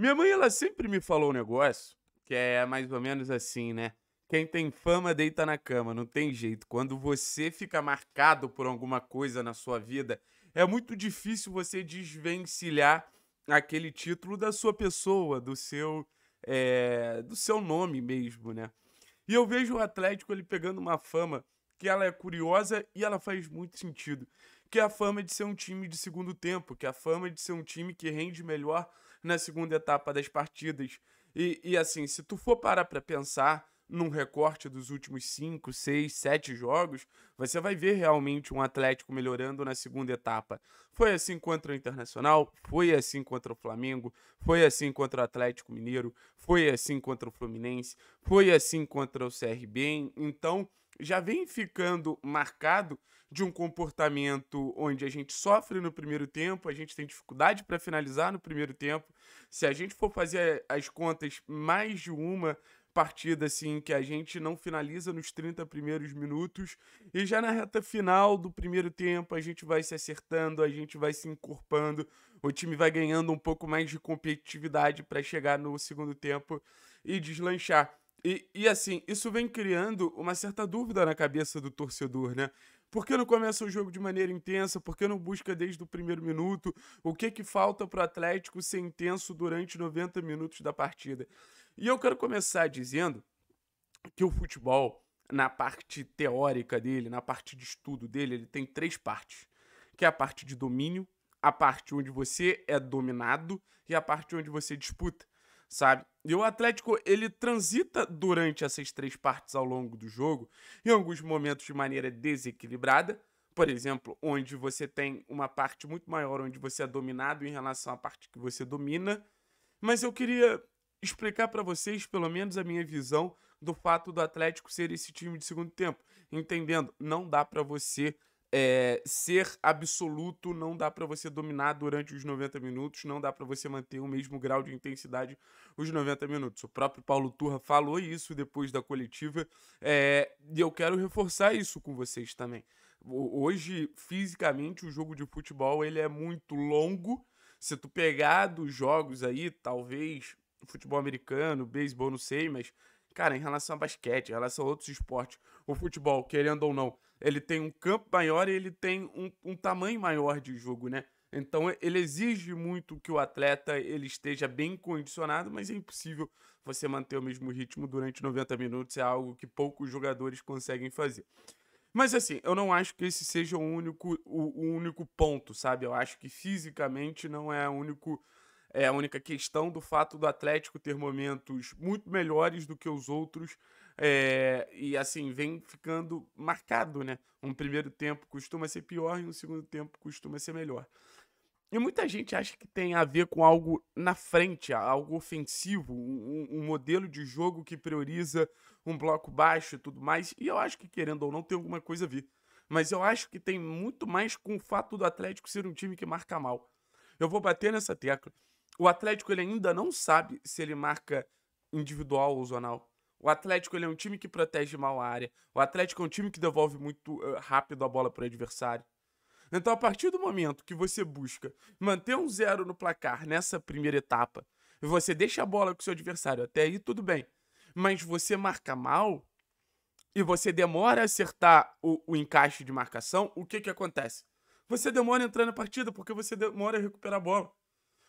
Minha mãe, ela sempre me falou um negócio que é mais ou menos assim, né? Quem tem fama deita na cama, não tem jeito. Quando você fica marcado por alguma coisa na sua vida, é muito difícil você desvencilhar aquele título da sua pessoa, do seu, é, do seu nome mesmo, né? E eu vejo o Atlético ele pegando uma fama que ela é curiosa e ela faz muito sentido, que é a fama de ser um time de segundo tempo, que é a fama de ser um time que rende melhor na segunda etapa das partidas. E, e assim, se tu for parar para pensar num recorte dos últimos 5, 6, 7 jogos, você vai ver realmente um Atlético melhorando na segunda etapa. Foi assim contra o Internacional, foi assim contra o Flamengo, foi assim contra o Atlético Mineiro, foi assim contra o Fluminense, foi assim contra o CRB. Então, já vem ficando marcado de um comportamento onde a gente sofre no primeiro tempo, a gente tem dificuldade para finalizar no primeiro tempo. Se a gente for fazer as contas mais de uma partida assim que a gente não finaliza nos 30 primeiros minutos e já na reta final do primeiro tempo a gente vai se acertando, a gente vai se encorpando, o time vai ganhando um pouco mais de competitividade para chegar no segundo tempo e deslanchar. E, e assim, isso vem criando uma certa dúvida na cabeça do torcedor, né? Por que não começa o jogo de maneira intensa? Por que não busca desde o primeiro minuto? O que que falta para o Atlético ser intenso durante 90 minutos da partida? E eu quero começar dizendo que o futebol, na parte teórica dele, na parte de estudo dele, ele tem três partes, que é a parte de domínio, a parte onde você é dominado e a parte onde você disputa sabe? E o Atlético, ele transita durante essas três partes ao longo do jogo, em alguns momentos de maneira desequilibrada, por exemplo, onde você tem uma parte muito maior onde você é dominado em relação à parte que você domina. Mas eu queria explicar para vocês, pelo menos a minha visão do fato do Atlético ser esse time de segundo tempo, entendendo, não dá para você é, ser absoluto não dá para você dominar durante os 90 minutos, não dá para você manter o mesmo grau de intensidade os 90 minutos. O próprio Paulo Turra falou isso depois da coletiva é, e eu quero reforçar isso com vocês também. Hoje, fisicamente, o jogo de futebol ele é muito longo. Se tu pegar dos jogos aí, talvez futebol americano, beisebol, não sei, mas cara, em relação a basquete, em relação a outros esportes, o futebol, querendo ou não, ele tem um campo maior e ele tem um, um tamanho maior de jogo, né? Então ele exige muito que o atleta ele esteja bem condicionado, mas é impossível você manter o mesmo ritmo durante 90 minutos, é algo que poucos jogadores conseguem fazer. Mas assim, eu não acho que esse seja o único, o, o único ponto, sabe? Eu acho que fisicamente não é o único é a única questão do fato do Atlético ter momentos muito melhores do que os outros. É, e assim, vem ficando marcado, né? Um primeiro tempo costuma ser pior e um segundo tempo costuma ser melhor. E muita gente acha que tem a ver com algo na frente, algo ofensivo, um, um, modelo de jogo que prioriza um bloco baixo e tudo mais. E eu acho que, querendo ou não, tem alguma coisa a ver. Mas eu acho que tem muito mais com o fato do Atlético ser um time que marca mal. Eu vou bater nessa tecla. O Atlético ele ainda não sabe se ele marca individual ou zonal. O Atlético ele é um time que protege mal a área. O Atlético é um time que devolve muito uh, rápido a bola para o adversário. Então, a partir do momento que você busca manter um zero no placar nessa primeira etapa, você deixa a bola com o seu adversário, até aí tudo bem. Mas você marca mal e você demora a acertar o, o encaixe de marcação, o que, que acontece? Você demora a entrar na partida porque você demora a recuperar a bola.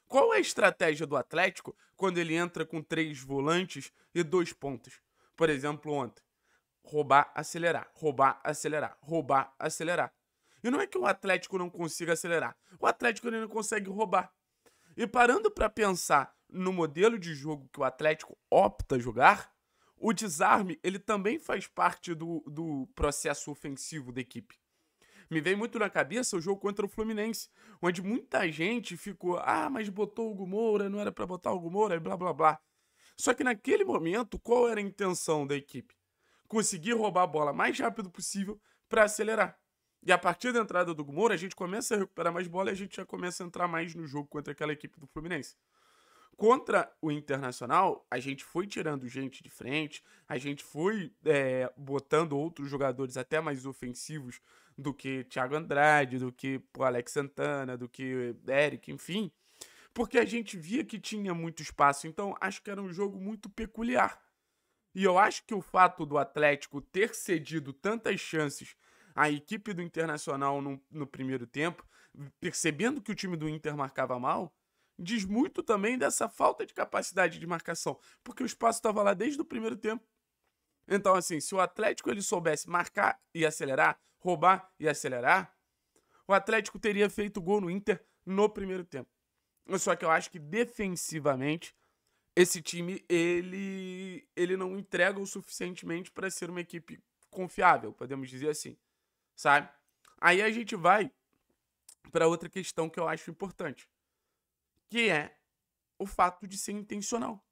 Qual é a estratégia do Atlético quando ele entra com três volantes e dois pontos? Por exemplo, ontem. Roubar, acelerar, roubar, acelerar, roubar, acelerar. E não é que o Atlético não consiga acelerar. O Atlético ele não consegue roubar. E parando para pensar no modelo de jogo que o Atlético opta jogar, o desarme ele também faz parte do, do processo ofensivo da equipe. Me veio muito na cabeça o jogo contra o Fluminense, onde muita gente ficou, ah, mas botou o Gumoura, não era para botar o Gumoura, e blá blá blá. Só que naquele momento, qual era a intenção da equipe? Conseguir roubar a bola mais rápido possível para acelerar. E a partir da entrada do Gumoura, a gente começa a recuperar mais bola e a gente já começa a entrar mais no jogo contra aquela equipe do Fluminense contra o Internacional, a gente foi tirando gente de frente, a gente foi é, botando outros jogadores até mais ofensivos do que Thiago Andrade, do que o Alex Santana, do que Eric, enfim. Porque a gente via que tinha muito espaço. Então, acho que era um jogo muito peculiar. E eu acho que o fato do Atlético ter cedido tantas chances à equipe do Internacional no, no primeiro tempo, percebendo que o time do Inter marcava mal, diz muito também dessa falta de capacidade de marcação, porque o espaço estava lá desde o primeiro tempo. Então, assim, se o Atlético ele soubesse marcar e acelerar, roubar e acelerar, o Atlético teria feito gol no Inter no primeiro tempo. Só que eu acho que defensivamente esse time ele ele não entrega o suficientemente para ser uma equipe confiável, podemos dizer assim, sabe? Aí a gente vai para outra questão que eu acho importante, que é o fato de ser intencional.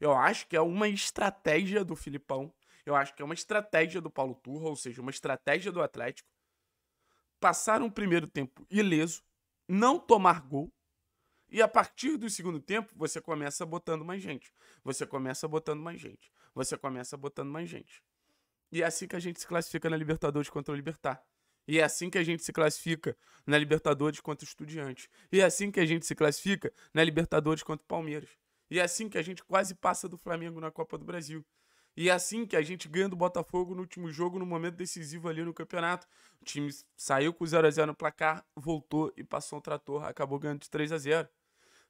Eu acho que é uma estratégia do Filipão eu acho que é uma estratégia do Paulo Turra, ou seja, uma estratégia do Atlético. Passar um primeiro tempo ileso, não tomar gol, e a partir do segundo tempo, você começa botando mais gente. Você começa botando mais gente. Você começa botando mais gente. E é assim que a gente se classifica na Libertadores contra o Libertar. E é assim que a gente se classifica na Libertadores contra o Estudiante. E é assim que a gente se classifica na Libertadores contra o Palmeiras. E é assim que a gente quase passa do Flamengo na Copa do Brasil. E é assim que a gente ganha do Botafogo no último jogo, no momento decisivo ali no campeonato. O time saiu com 0 a 0 no placar, voltou e passou um trator, acabou ganhando de 3 a 0.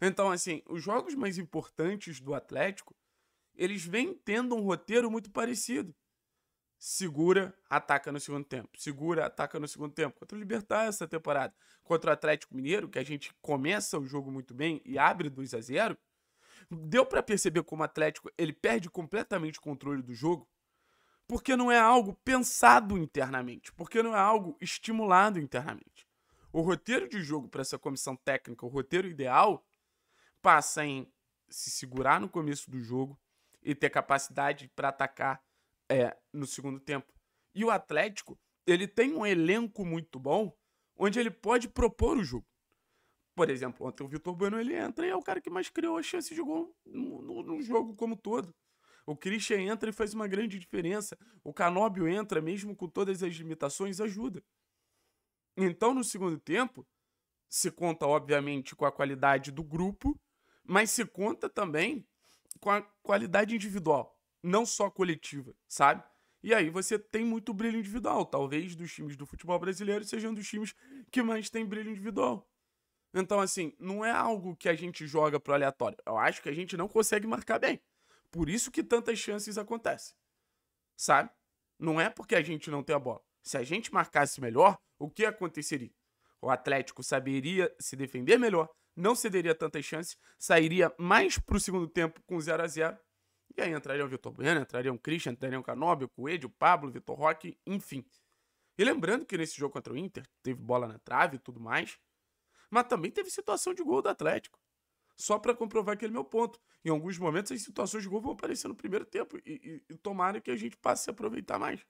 Então, assim, os jogos mais importantes do Atlético, eles vêm tendo um roteiro muito parecido. Segura, ataca no segundo tempo. Segura, ataca no segundo tempo. Contra o Libertar essa temporada. Contra o Atlético Mineiro, que a gente começa o jogo muito bem e abre 2 a 0 deu para perceber como o Atlético ele perde completamente o controle do jogo, porque não é algo pensado internamente, porque não é algo estimulado internamente. O roteiro de jogo para essa comissão técnica, o roteiro ideal, passa em se segurar no começo do jogo e ter capacidade para atacar é, no segundo tempo. E o Atlético, ele tem um elenco muito bom, onde ele pode propor o jogo. Por exemplo, ontem o Vitor Bueno ele entra e é o cara que mais criou a chance de gol no, no, no jogo como todo. O Christian entra e faz uma grande diferença. O Canóbio entra, mesmo com todas as limitações, ajuda. Então, no segundo tempo, se conta, obviamente, com a qualidade do grupo, mas se conta também com a qualidade individual, não só coletiva, sabe? E aí você tem muito brilho individual. Talvez dos times do futebol brasileiro sejam dos times que mais tem brilho individual. Então, assim, não é algo que a gente joga pro aleatório. Eu acho que a gente não consegue marcar bem. Por isso que tantas chances acontecem. Sabe? Não é porque a gente não tem a bola. Se a gente marcasse melhor, o que aconteceria? O Atlético saberia se defender melhor, não cederia tantas chances, sairia mais pro segundo tempo com 0 a 0 E aí entraria o Vitor Bueno, entraria o Christian, entraria o Canóbio, o Coelho, o Pablo, o Vitor Roque, enfim. E lembrando que nesse jogo contra o Inter, teve bola na trave e tudo mais, mas também teve situação de gol do Atlético. Só para comprovar aquele é meu ponto. Em alguns momentos, as situações de gol vão aparecer no primeiro tempo. E, e, e tomara que a gente passe a aproveitar mais.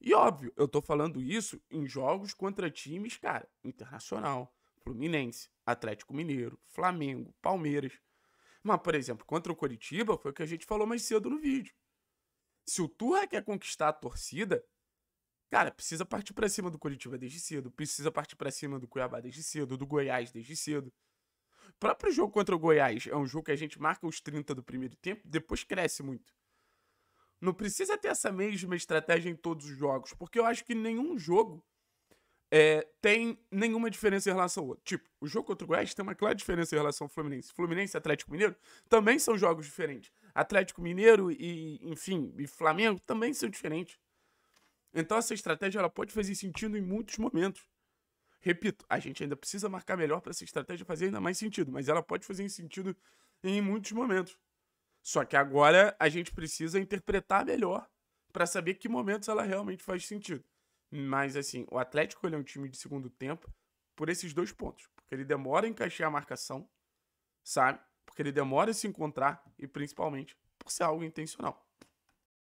E óbvio, eu tô falando isso em jogos contra times, cara, internacional, Fluminense, Atlético Mineiro, Flamengo, Palmeiras. Mas, por exemplo, contra o Coritiba, foi o que a gente falou mais cedo no vídeo. Se o Turra quer conquistar a torcida, Cara, precisa partir para cima do Curitiba desde cedo, precisa partir para cima do Cuiabá desde cedo, do Goiás desde cedo. O próprio jogo contra o Goiás é um jogo que a gente marca os 30 do primeiro tempo, depois cresce muito. Não precisa ter essa mesma estratégia em todos os jogos, porque eu acho que nenhum jogo é, tem nenhuma diferença em relação ao outro. Tipo, o jogo contra o Goiás tem uma clara diferença em relação ao Fluminense. Fluminense e Atlético Mineiro também são jogos diferentes. Atlético Mineiro e, enfim, e Flamengo também são diferentes. Então essa estratégia ela pode fazer sentido em muitos momentos. Repito, a gente ainda precisa marcar melhor para essa estratégia fazer ainda mais sentido, mas ela pode fazer sentido em muitos momentos. Só que agora a gente precisa interpretar melhor para saber que momentos ela realmente faz sentido. Mas assim, o Atlético ele é um time de segundo tempo por esses dois pontos, porque ele demora a encaixar a marcação, sabe? Porque ele demora a se encontrar e principalmente por ser algo intencional.